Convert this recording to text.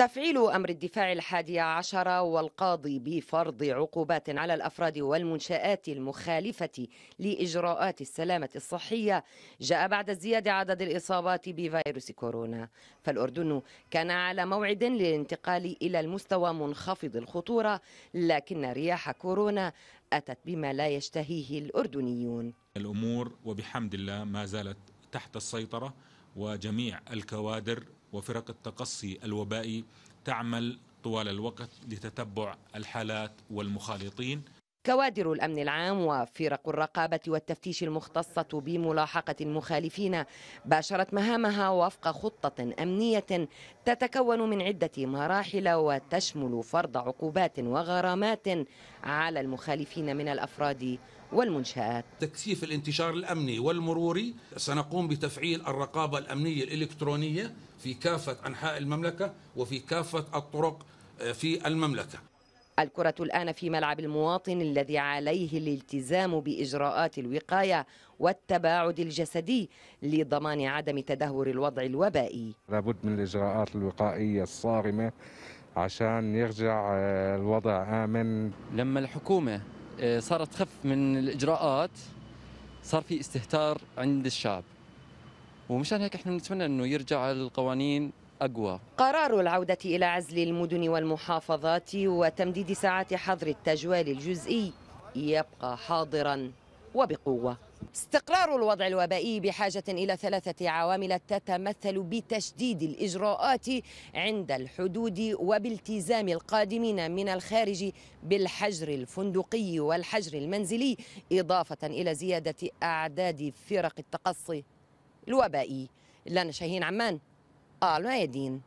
تفعيل أمر الدفاع الحادي عشر والقاضي بفرض عقوبات على الأفراد والمنشآت المخالفة لإجراءات السلامة الصحية جاء بعد ازدياد عدد الإصابات بفيروس كورونا فالأردن كان على موعد للانتقال إلى المستوى منخفض الخطورة لكن رياح كورونا أتت بما لا يشتهيه الأردنيون الأمور وبحمد الله ما زالت تحت السيطرة وجميع الكوادر وفرق التقصي الوبائي تعمل طوال الوقت لتتبع الحالات والمخالطين كوادر الأمن العام وفرق الرقابة والتفتيش المختصة بملاحقة المخالفين باشرت مهامها وفق خطة أمنية تتكون من عدة مراحل وتشمل فرض عقوبات وغرامات على المخالفين من الأفراد والمنشآت تكثيف الانتشار الأمني والمروري سنقوم بتفعيل الرقابة الأمنية الإلكترونية في كافة أنحاء المملكة وفي كافة الطرق في المملكة الكرة الآن في ملعب المواطن الذي عليه الالتزام بإجراءات الوقاية والتباعد الجسدي لضمان عدم تدهور الوضع الوبائي لابد من الإجراءات الوقائية الصارمة عشان يرجع آه، الوضع آمن لما الحكومة آه، صارت تخف من الإجراءات صار في استهتار عند الشعب ومشان هيك احنا بنتمنى انه يرجع القوانين أقوى قرار العودة إلى عزل المدن والمحافظات وتمديد ساعات حظر التجوال الجزئي يبقى حاضرا وبقوة استقرار الوضع الوبائي بحاجة إلى ثلاثة عوامل تتمثل بتشديد الإجراءات عند الحدود وبالتزام القادمين من الخارج بالحجر الفندقي والحجر المنزلي إضافة إلى زيادة أعداد فرق التقصي الوبائي لنا شاهين عمان aloe edin.